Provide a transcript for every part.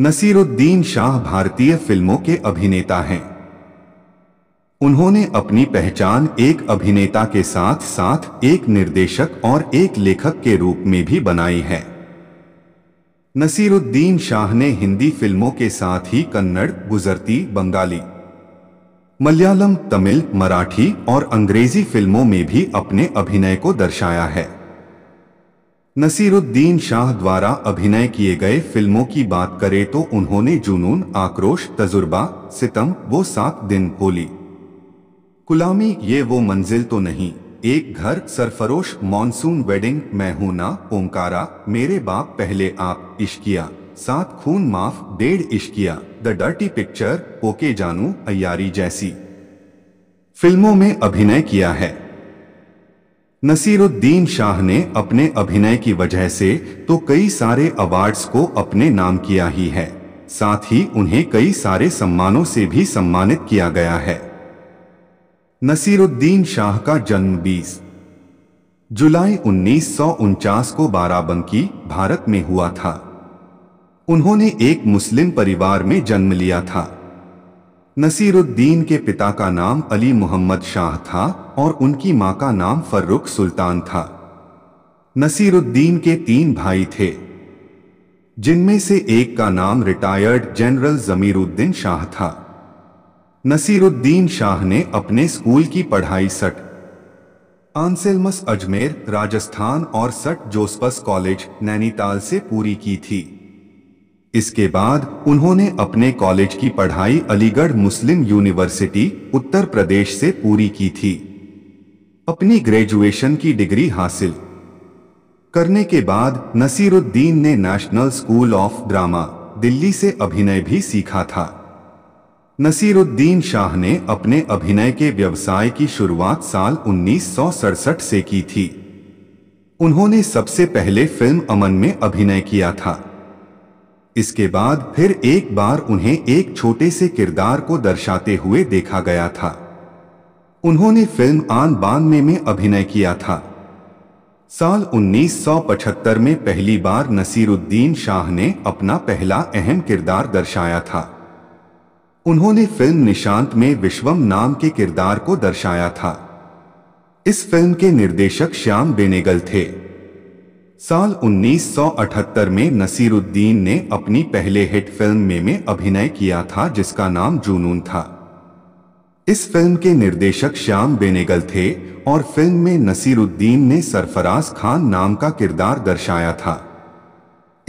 नसीरुद्दीन शाह भारतीय फिल्मों के अभिनेता हैं उन्होंने अपनी पहचान एक अभिनेता के साथ साथ एक निर्देशक और एक लेखक के रूप में भी बनाई है नसीरुद्दीन शाह ने हिंदी फिल्मों के साथ ही कन्नड़ गुजरती बंगाली मलयालम तमिल मराठी और अंग्रेजी फिल्मों में भी अपने अभिनय को दर्शाया है नसीरुद्दीन शाह द्वारा अभिनय किए गए फिल्मों की बात करें तो उन्होंने जुनून आक्रोश तजुर्बा सितम वो सात दिन होली गुलामी ये वो मंजिल तो नहीं एक घर सरफरोश मॉनसून वेडिंग मैं हूं ना ओंकारा मेरे बाप पहले आप इश्किया सात Khoon Maaf Dedh Ishqiya the dirty picture okay Jaanu Aiyaary जैसी फिल्मों में अभिनय किया है नसीरुद्दीन शाह ने अपने अभिनय की वजह से तो कई सारे अवार्ड्स को अपने नाम किया ही है साथ ही उन्हें कई सारे सम्मानों से भी सम्मानित किया गया है नसीरुद्दीन शाह का जन्म 20 जुलाई उन्नीस को बाराबंकी भारत में हुआ था उन्होंने एक मुस्लिम परिवार में जन्म लिया था नसीरुद्दीन के पिता का नाम अली मोहम्मद शाह था और उनकी मां का नाम फर्रुख सुल्तान था नसीरुद्दीन के तीन भाई थे जिनमें से एक का नाम रिटायर्ड जनरल जमीरुद्दीन शाह था नसीरुद्दीन शाह ने अपने स्कूल की पढ़ाई सट आंसेलमस अजमेर राजस्थान और सट जोसपस कॉलेज नैनीताल से पूरी की थी इसके बाद उन्होंने अपने कॉलेज की पढ़ाई अलीगढ़ मुस्लिम यूनिवर्सिटी उत्तर प्रदेश से पूरी की थी अपनी ग्रेजुएशन की डिग्री हासिल करने के बाद नसीरुद्दीन ने national school of drama Delhi से अभिनय भी सीखा था नसीरुद्दीन शाह ने अपने अभिनय के व्यवसाय की शुरुआत साल उन्नीस से की थी उन्होंने सबसे पहले फिल्म अमन में अभिनय किया था इसके बाद फिर एक बार उन्हें एक छोटे से किरदार को दर्शाते हुए देखा गया था उन्होंने फिल्म आन बानवे में अभिनय किया था साल 1975 में पहली बार नसीरुद्दीन शाह ने अपना पहला अहम किरदार दर्शाया था उन्होंने फिल्म निशांत में विश्वम नाम के किरदार को दर्शाया था इस फिल्म के निर्देशक श्याम बेनेगल थे साल 1978 में नसीरुद्दीन ने अपनी पहले हिट फिल्म में, में अभिनय किया था जिसका नाम जुनून था इस फिल्म के निर्देशक श्याम बेनेगल थे और फिल्म में नसीरुद्दीन ने सरफराज खान नाम का किरदार दर्शाया था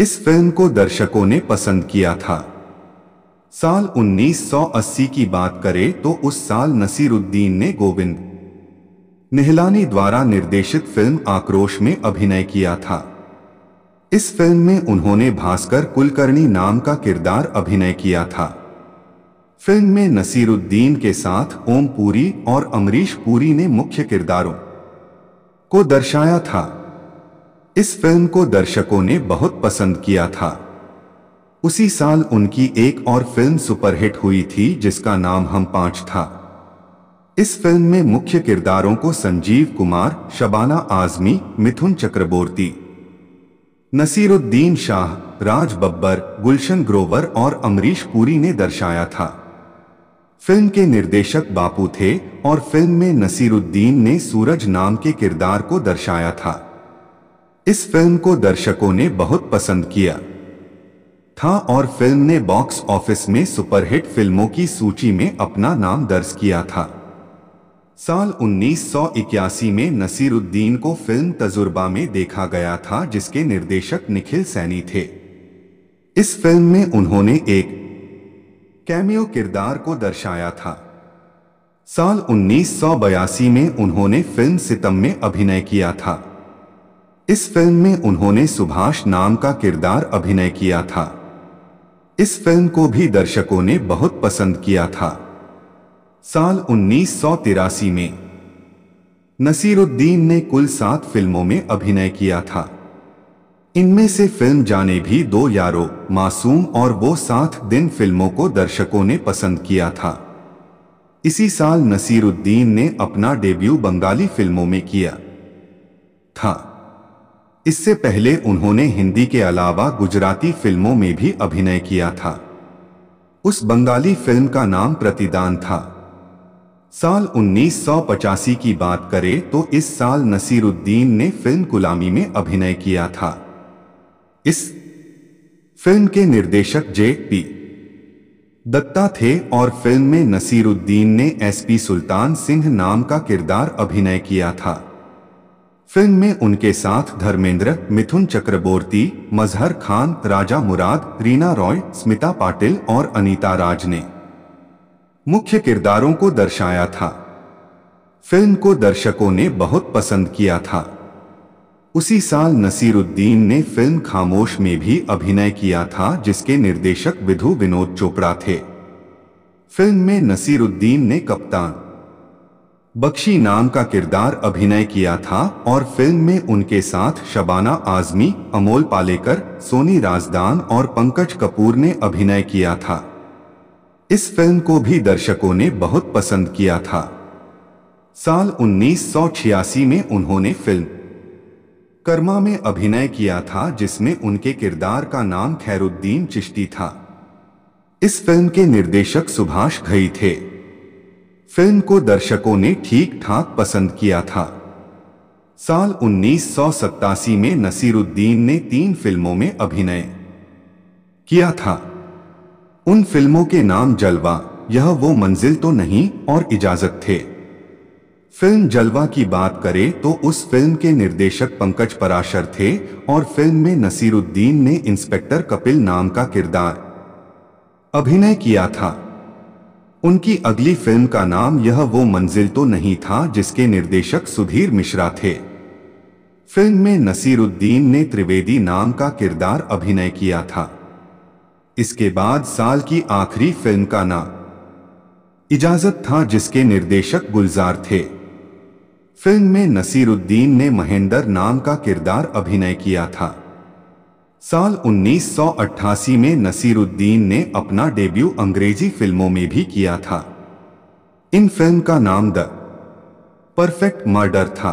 इस फिल्म को दर्शकों ने पसंद किया था साल 1980 की बात करें तो उस साल नसीरुद्दीन ने गोविंद निहलानी द्वारा निर्देशित फिल्म आक्रोश में अभिनय किया था इस फिल्म में उन्होंने भास्कर कुलकर्णी नाम का किरदार अभिनय किया था फिल्म में नसीरुद्दीन के साथ ओम पुरी और अमरीश पुरी ने मुख्य किरदारों को दर्शाया था इस फिल्म को दर्शकों ने बहुत पसंद किया था उसी साल उनकी एक और फिल्म सुपरहिट हुई थी जिसका नाम हम पांच था इस फिल्म में मुख्य किरदारों को संजीव कुमार शबाना आजमी मिथुन चक्रवर्ती नसीरुद्दीन शाह राज बब्बर गुलशन ग्रोवर और अमरीश पुरी ने दर्शाया था फिल्म के निर्देशक बापू थे और फिल्म में नसीरुद्दीन ने सूरज नाम के किरदार को दर्शाया था इस फिल्म को दर्शकों ने बहुत पसंद किया था और फिल्म ने बॉक्स ऑफिस में सुपरहिट फिल्मों की सूची में अपना नाम दर्ज किया था साल 1981 में नसीरुद्दीन को फिल्म तजुर्बा में देखा गया था जिसके निर्देशक निखिल सैनी थे इस फिल्म में उन्होंने एक कैमियो किरदार को दर्शाया था साल 1982 में उन्होंने फिल्म सितम में अभिनय किया था इस फिल्म में उन्होंने सुभाष नाम का किरदार अभिनय किया था इस फिल्म को भी दर्शकों ने बहुत पसंद किया था साल उन्नीस में नसीरुद्दीन ने कुल सात फिल्मों में अभिनय किया था इनमें से फिल्म जाने भी दो यारो मासूम और वो सात दिन फिल्मों को दर्शकों ने पसंद किया था इसी साल नसीरुद्दीन ने अपना डेब्यू बंगाली फिल्मों में किया था इससे पहले उन्होंने हिंदी के अलावा गुजराती फिल्मों में भी अभिनय किया था उस बंगाली फिल्म का नाम प्रतिदान था साल उन्नीस की बात करें तो इस साल नसीरुद्दीन ने फिल्म गुलामी में अभिनय किया था इस फिल्म के निर्देशक जे पी दत्ता थे और फिल्म में नसीरुद्दीन ने एसपी सुल्तान सिंह नाम का किरदार अभिनय किया था फिल्म में उनके साथ धर्मेंद्र मिथुन चक्रवर्ती मजहर खान राजा मुराद रीना रॉय स्मिता पाटिल और अनीता राज ने मुख्य किरदारों को दर्शाया था फिल्म को दर्शकों ने बहुत पसंद किया था उसी साल नसीरुद्दीन ने फिल्म खामोश में भी अभिनय किया था जिसके निर्देशक विधु विनोद चोपड़ा थे फिल्म में नसीरुद्दीन ने कप्तान बख्शी नाम का किरदार अभिनय किया था और फिल्म में उनके साथ शबाना आजमी अमोल पालेकर सोनी राजदान और पंकज कपूर ने अभिनय किया था इस फिल्म को भी दर्शकों ने बहुत पसंद किया था साल उन्नीस में उन्होंने फिल्म कर्मा में अभिनय किया था जिसमें उनके किरदार का नाम खैरुद्दीन चिश्ती था इस फिल्म के निर्देशक सुभाष घई थे फिल्म को दर्शकों ने ठीक ठाक पसंद किया था साल उन्नीस में नसीरुद्दीन ने तीन फिल्मों में अभिनय किया था उन फिल्मों के नाम जलवा यह वो मंजिल तो नहीं और इजाजत थे फिल्म जलवा की बात करें तो उस फिल्म के निर्देशक पंकज पराशर थे और फिल्म में नसीरुद्दीन ने इंस्पेक्टर कपिल नाम का किरदार अभिनय किया था उनकी अगली फिल्म का नाम यह वो मंजिल तो नहीं था जिसके निर्देशक सुधीर मिश्रा थे फिल्म में नसीरुद्दीन ने त्रिवेदी नाम का किरदार अभिनय किया था इसके बाद साल की आखिरी फिल्म का नाम इजाजत था जिसके निर्देशक गुलजार थे फिल्म में नसीरुद्दीन ने महेंद्र नाम का किरदार अभिनय किया था साल 1988 में नसीरुद्दीन ने अपना डेब्यू अंग्रेजी फिल्मों में भी किया था इन फिल्म का नाम द परफेक्ट मर्डर था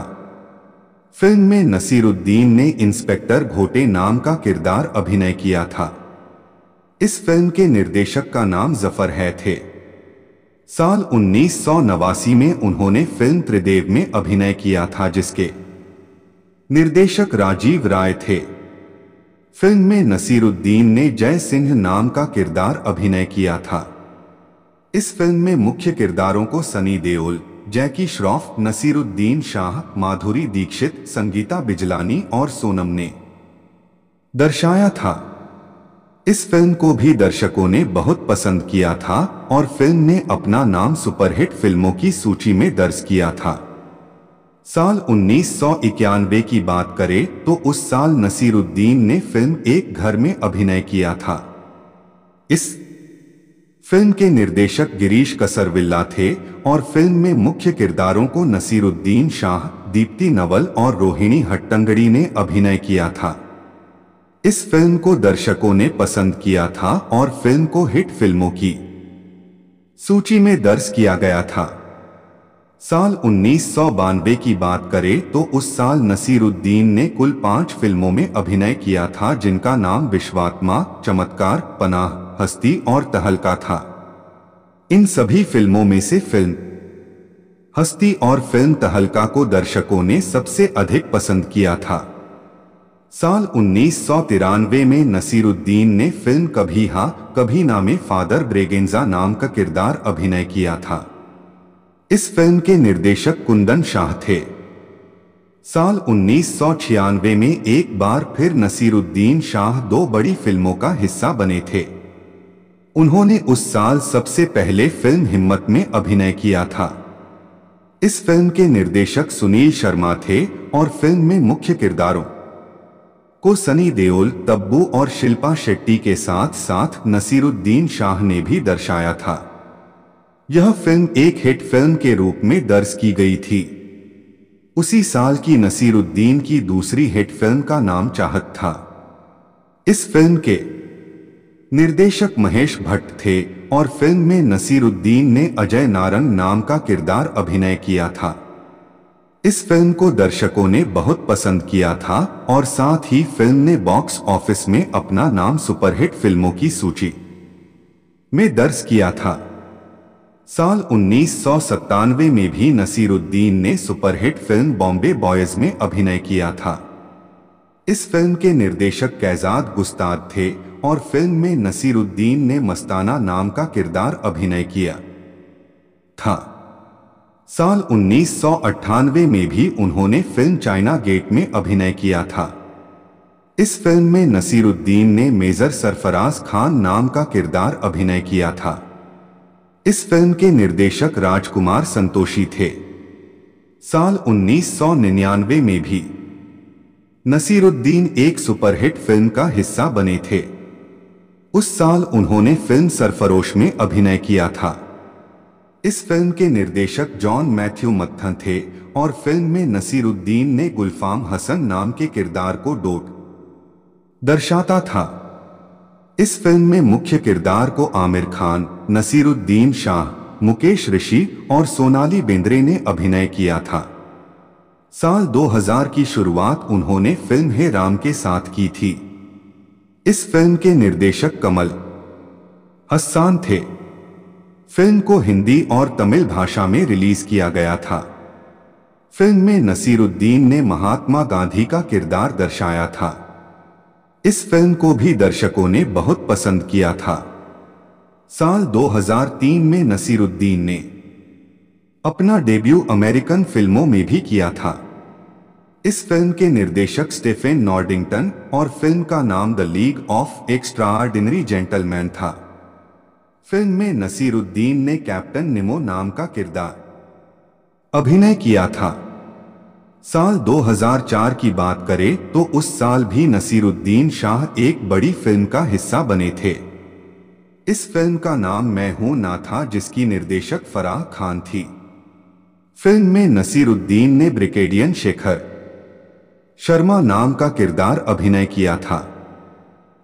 फिल्म में नसीरुद्दीन ने इंस्पेक्टर घोटे नाम का किरदार अभिनय किया था इस फिल्म के निर्देशक का नाम जफर है थे साल उन्नीस में उन्होंने फिल्म त्रिदेव में अभिनय किया था जिसके निर्देशक राजीव राय थे फिल्म में नसीरुद्दीन ने जय सिंह नाम का किरदार अभिनय किया था इस फिल्म में मुख्य किरदारों को सनी देओल जैकी श्रॉफ नसीरुद्दीन शाह माधुरी दीक्षित संगीता बिजलानी और सोनम ने दर्शाया था इस फिल्म को भी दर्शकों ने बहुत पसंद किया था और फिल्म ने अपना नाम सुपरहिट फिल्मों की सूची में दर्ज किया था साल उन्नीस की बात करें तो उस साल नसीरुद्दीन ने फिल्म एक घर में अभिनय किया था इस फिल्म के निर्देशक गिरीश कसरविल्ला थे और फिल्म में मुख्य किरदारों को नसीरुद्दीन शाह दीप्ति नवल और रोहिणी हट्टंगड़ी ने अभिनय किया था इस फिल्म को दर्शकों ने पसंद किया था और फिल्म को हिट फिल्मों की सूची में दर्ज किया गया था साल उन्नीस की बात करें तो उस साल नसीरुद्दीन ने कुल पांच फिल्मों में अभिनय किया था जिनका नाम विश्वात्मा चमत्कार पनाह हस्ती और तहलका था इन सभी फिल्मों में से फिल्म हस्ती और फिल्म तहलका को दर्शकों ने सबसे अधिक पसंद किया था साल उन्नीस में नसीरुद्दीन ने फिल्म कभी हा कभी ना में फादर ब्रेगेंजा नाम का किरदार अभिनय किया था इस फिल्म के निर्देशक कुंदन शाह थे साल उन्नीस में एक बार फिर नसीरुद्दीन शाह दो बड़ी फिल्मों का हिस्सा बने थे उन्होंने उस साल सबसे पहले फिल्म हिम्मत में अभिनय किया था इस फिल्म के निर्देशक सुनील शर्मा थे और फिल्म में मुख्य किरदारों को सनी देओल तब्बू और शिल्पा शेट्टी के साथ साथ नसीरुद्दीन शाह ने भी दर्शाया था यह फिल्म एक हिट फिल्म के रूप में दर्ज की गई थी उसी साल की नसीरुद्दीन की दूसरी हिट फिल्म का नाम चाहत था इस फिल्म के निर्देशक महेश भट्ट थे और फिल्म में नसीरुद्दीन ने अजय नारंग नाम का किरदार अभिनय किया था इस फिल्म को दर्शकों ने बहुत पसंद किया था और साथ ही फिल्म ने बॉक्स ऑफिस में अपना नाम सुपरहिट फिल्मों की सूची में दर्ज किया था साल उन्नीस में भी नसीरुद्दीन ने सुपरहिट फिल्म बॉम्बे बॉयज में अभिनय किया था इस फिल्म के निर्देशक कैजाद गुस्ताद थे और फिल्म में नसीरुद्दीन ने मस्ताना नाम का किरदार अभिनय किया था साल उन्नीस में भी उन्होंने फिल्म चाइना गेट में अभिनय किया था इस फिल्म में नसीरुद्दीन ने मेजर सरफराज खान नाम का किरदार अभिनय किया था इस फिल्म के निर्देशक राजकुमार संतोषी थे साल 1999 में भी नसीरुद्दीन एक सुपरहिट फिल्म का हिस्सा बने थे उस साल उन्होंने फिल्म सरफरोश में अभिनय किया था इस फिल्म के निर्देशक जॉन मैथ्यू मत्थन थे और फिल्म में नसीरुद्दीन ने गुलफाम हसन नाम के किरदार को डोट दर्शाता था इस फिल्म में मुख्य किरदार को आमिर खान नसीरुद्दीन शाह मुकेश ऋषि और सोनाली बेंद्रे ने अभिनय किया था साल 2000 की शुरुआत उन्होंने फिल्म हे राम के साथ की थी इस फिल्म के निर्देशक कमल हस्सान थे फिल्म को हिंदी और तमिल भाषा में रिलीज किया गया था फिल्म में नसीरुद्दीन ने महात्मा गांधी का किरदार दर्शाया था इस फिल्म को भी दर्शकों ने बहुत पसंद किया था साल 2003 में नसीरुद्दीन ने अपना डेब्यू अमेरिकन फिल्मों में भी किया था इस फिल्म के निर्देशक स्टेफेन नॉर्डिंगटन और फिल्म का नाम the league of extra gentleman था फिल्म में नसीरुद्दीन ने कैप्टन निमो नाम का किरदार अभिनय किया था साल 2004 की बात करें तो उस साल भी नसीरुद्दीन शाह एक बड़ी फिल्म का हिस्सा बने थे इस फिल्म का नाम मैं हूं ना था जिसकी निर्देशक फराह खान थी फिल्म में नसीरुद्दीन ने ब्रिगेडियन शेखर शर्मा नाम का किरदार अभिनय किया था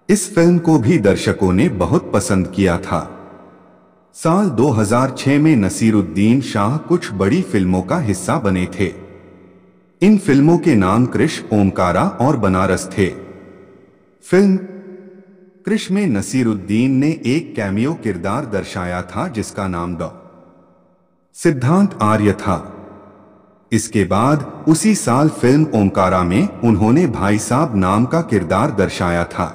इस फिल्म को भी दर्शकों ने बहुत पसंद किया था साल 2006 में नसीरुद्दीन शाह कुछ बड़ी फिल्मों का हिस्सा बने थे इन फिल्मों के नाम कृष ओमकारा और बनारस थे फिल्म कृष में नसीरुद्दीन ने एक कैमियो किरदार दर्शाया था जिसका नाम द सिद्धांत आर्य था इसके बाद उसी साल फिल्म ओमकारा में उन्होंने भाई साहब नाम का किरदार दर्शाया था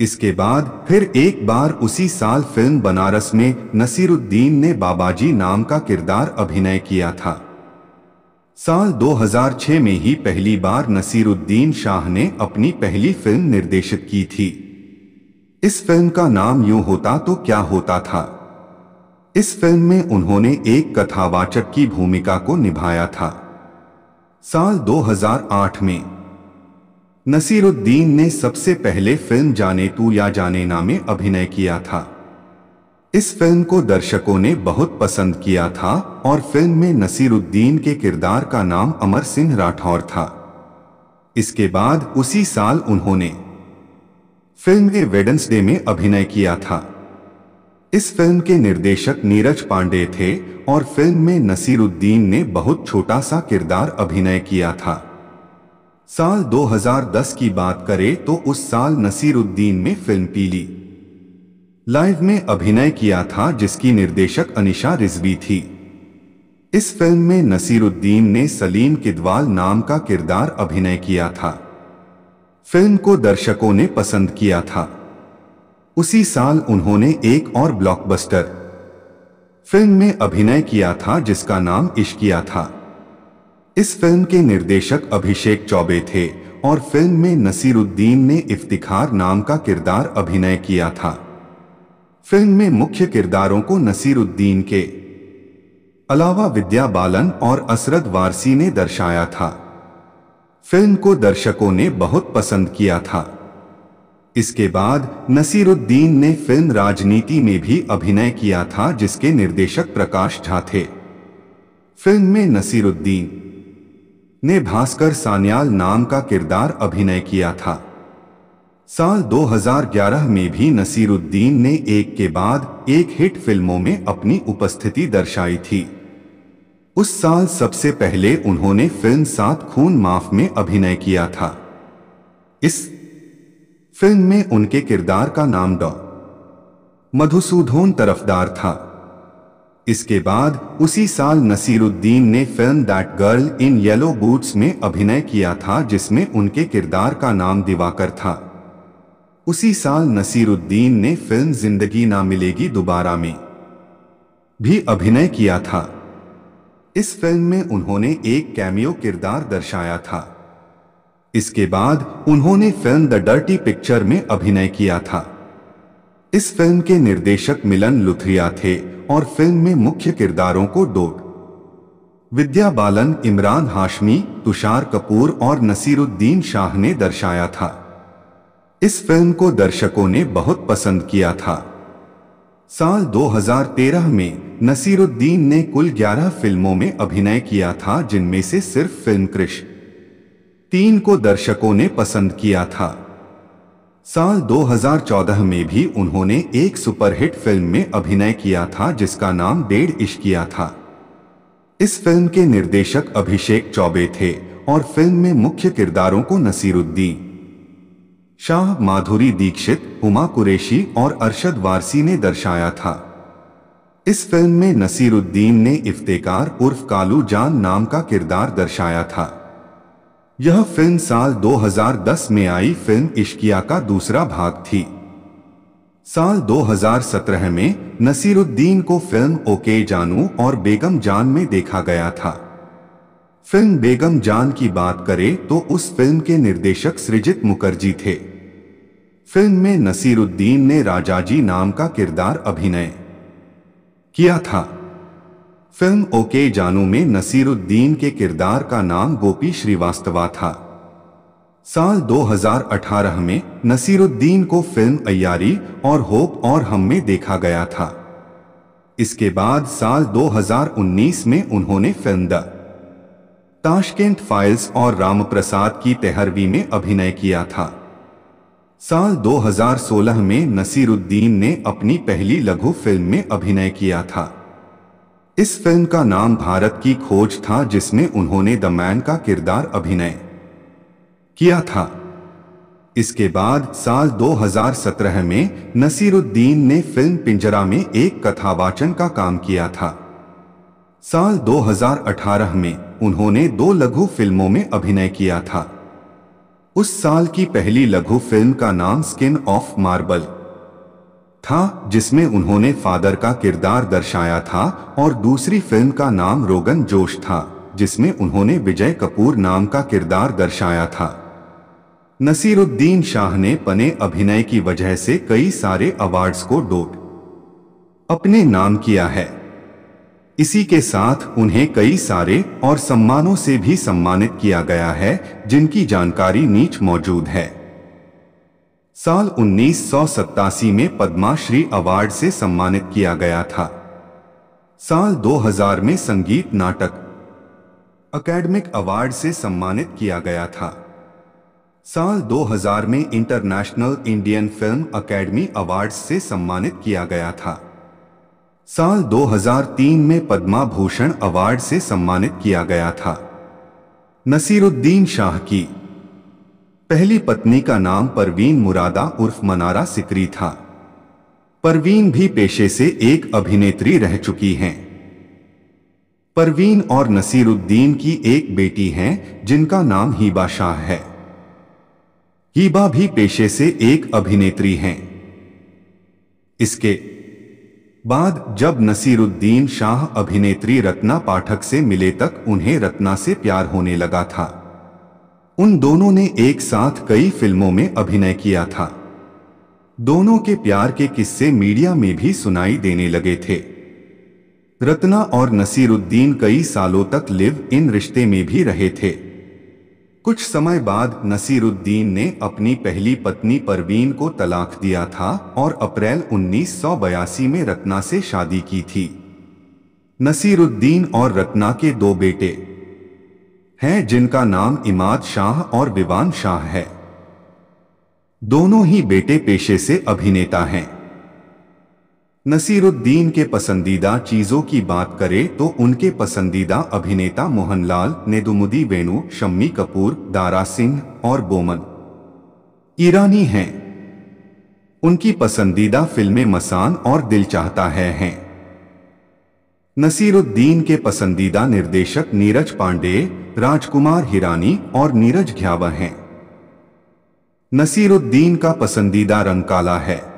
इसके बाद फिर एक बार उसी साल फिल्म बनारस में नसीरुद्दीन ने बाबाजी नाम का किरदार अभिनय किया था साल 2006 में ही पहली बार नसीरुद्दीन शाह ने अपनी पहली फिल्म निर्देशित की थी इस फिल्म का नाम यूं होता तो क्या होता था इस फिल्म में उन्होंने एक कथावाचक की भूमिका को निभाया था साल 2008 में नसीरुद्दीन ने सबसे पहले फिल्म जाने तू या जाने ना में अभिनय किया था इस फिल्म को दर्शकों ने बहुत पसंद किया था और फिल्म में नसीरुद्दीन के किरदार का नाम अमर सिंह राठौर था इसके बाद उसी साल उन्होंने फिल्म ए वेडन्सडे में अभिनय किया था इस फिल्म के निर्देशक नीरज पांडे थे और फिल्म में नसीरुद्दीन ने बहुत छोटा सा किरदार अभिनय किया था साल 2010 की बात करें तो उस साल नसीरुद्दीन में फिल्म पीली लाइव में अभिनय किया था जिसकी निर्देशक अनिशा रिजवी थी इस फिल्म में नसीरुद्दीन ने सलीम किदवाल नाम का किरदार अभिनय किया था फिल्म को दर्शकों ने पसंद किया था उसी साल उन्होंने एक और ब्लॉकबस्टर फिल्म में अभिनय किया था जिसका नाम इश्किया था इस फिल्म के निर्देशक अभिषेक चौबे थे और फिल्म में नसीरुद्दीन ने इफ्तिखार नाम का किरदार अभिनय किया था फिल्म में मुख्य किरदारों को नसीरुद्दीन के अलावा विद्या बालन और असरद वारसी ने दर्शाया था फिल्म को दर्शकों ने बहुत पसंद किया था इसके बाद नसीरुद्दीन ने फिल्म राजनीति में भी अभिनय किया था जिसके निर्देशक प्रकाश झा थे फिल्म में नसीरुद्दीन ने भास्कर सान्याल नाम का किरदार अभिनय किया था साल 2011 में भी नसीरुद्दीन ने एक के बाद एक हिट फिल्मों में अपनी उपस्थिति दर्शाई थी उस साल सबसे पहले उन्होंने फिल्म सात खून माफ में अभिनय किया था इस फिल्म में उनके किरदार का नाम डॉ मधुसूधन तरफदार था इसके बाद उसी साल नसीरुद्दीन ने film that girl in yellow boots में अभिनय किया था जिसमें उनके किरदार का नाम दिवाकर था उसी साल नसीरुद्दीन ने फिल्म जिंदगी ना मिलेगी दोबारा में भी अभिनय किया था इस फिल्म में उन्होंने एक कैमियो किरदार दर्शाया था इसके बाद उन्होंने फिल्म द डर्टी पिक्चर में अभिनय किया था इस फिल्म के निर्देशक मिलन लुथरिया थे और फिल्म में मुख्य किरदारों को डोट विद्या बालन इमरान हाशमी तुषार कपूर और नसीरुद्दीन शाह ने दर्शाया था इस फिल्म को दर्शकों ने बहुत पसंद किया था साल 2013 में नसीरुद्दीन ने कुल 11 फिल्मों में अभिनय किया था जिनमें से सिर्फ फिल्म कृष तीन को दर्शकों ने पसंद किया था साल 2014 में भी उन्होंने एक सुपरहिट फिल्म में अभिनय किया था जिसका नाम डेढ़ इश्किया था इस फिल्म के निर्देशक अभिषेक चौबे थे और फिल्म में मुख्य किरदारों को नसीरुद्दीन शाह माधुरी दीक्षित हुमा कुरेशी और अरशद वारसी ने दर्शाया था इस फिल्म में नसीरुद्दीन ने इफ्तेकार उर्फ कालू जान नाम का किरदार दर्शाया था यह फिल्म साल 2010 में आई फिल्म इश्किया का दूसरा भाग थी साल 2017 में नसीरुद्दीन को फिल्म ओके जानू और बेगम जान में देखा गया था फिल्म बेगम जान की बात करें तो उस फिल्म के निर्देशक सृजित मुखर्जी थे फिल्म में नसीरुद्दीन ने राजाजी नाम का किरदार अभिनय किया था फिल्म ओके जानू में नसीरुद्दीन के किरदार का नाम गोपी श्रीवास्तवा था साल 2018 में नसीरुद्दीन को फिल्म अयारी और होप और हम में देखा गया था इसके बाद साल 2019 में उन्होंने फिल्म द ताशकेंट फाइल्स और रामप्रसाद की तेहरवी में अभिनय किया था साल 2016 में नसीरुद्दीन ने अपनी पहली लघु फिल्म में अभिनय किया था इस फिल्म का नाम भारत की खोज था जिसमें उन्होंने द मैन का किरदार अभिनय किया था इसके बाद साल 2017 में नसीरुद्दीन ने फिल्म पिंजरा में एक कथावाचन का काम किया था साल 2018 में उन्होंने दो लघु फिल्मों में अभिनय किया था उस साल की पहली लघु फिल्म का नाम स्किन ऑफ मार्बल था जिसमें उन्होंने फादर का किरदार दर्शाया था और दूसरी फिल्म का नाम रोगन जोश था जिसमें उन्होंने विजय कपूर नाम का किरदार दर्शाया था नसीरुद्दीन शाह ने पने अभिनय की वजह से कई सारे अवार्ड्स को डोट अपने नाम किया है इसी के साथ उन्हें कई सारे और सम्मानों से भी सम्मानित किया गया है जिनकी जानकारी नीच मौजूद है साल उन्नीस में पद्माश्री अवार्ड से सम्मानित किया गया था साल 2000 में संगीत नाटक अकेडमिक अवार्ड से सम्मानित किया गया था साल 2000 में international Indian film academy award से सम्मानित किया गया था साल 2003 में पद्मा भूषण अवार्ड से सम्मानित किया गया था नसीरुद्दीन शाह की पहली पत्नी का नाम परवीन मुरादा उर्फ मनारा सिकरी था परवीन भी पेशे से एक अभिनेत्री रह चुकी हैं परवीन और नसीरुद्दीन की एक बेटी हैं जिनका नाम हीबा शाह है हीबा भी पेशे से एक अभिनेत्री हैं इसके बाद जब नसीरुद्दीन शाह अभिनेत्री रत्ना पाठक से मिले तक उन्हें रत्ना से प्यार होने लगा था उन दोनों ने एक साथ कई फिल्मों में अभिनय किया था दोनों के प्यार के किस्से मीडिया में भी सुनाई देने लगे थे रत्ना और नसीरुद्दीन कई सालों तक लिव इन रिश्ते में भी रहे थे कुछ समय बाद नसीरुद्दीन ने अपनी पहली पत्नी परवीन को तलाक दिया था और अप्रैल उन्नीस में रत्ना से शादी की थी नसीरुद्दीन और रत्ना के दो बेटे हैं जिनका नाम इमाद शाह और विवान शाह है दोनों ही बेटे पेशे से अभिनेता हैं नसीरुद्दीन के पसंदीदा चीजों की बात करें तो उनके पसंदीदा अभिनेता मोहनलाल नेदुमुदी वेणु शम्मी कपूर दारा सिंह और बोमन ईरानी हैं उनकी पसंदीदा फिल्में मसान और दिल चाहता है हैं नसीरुद्दीन के पसंदीदा निर्देशक नीरज पांडे राजकुमार हिरानी और नीरज घ्यावा हैं नसीरुद्दीन का पसंदीदा रंग काला है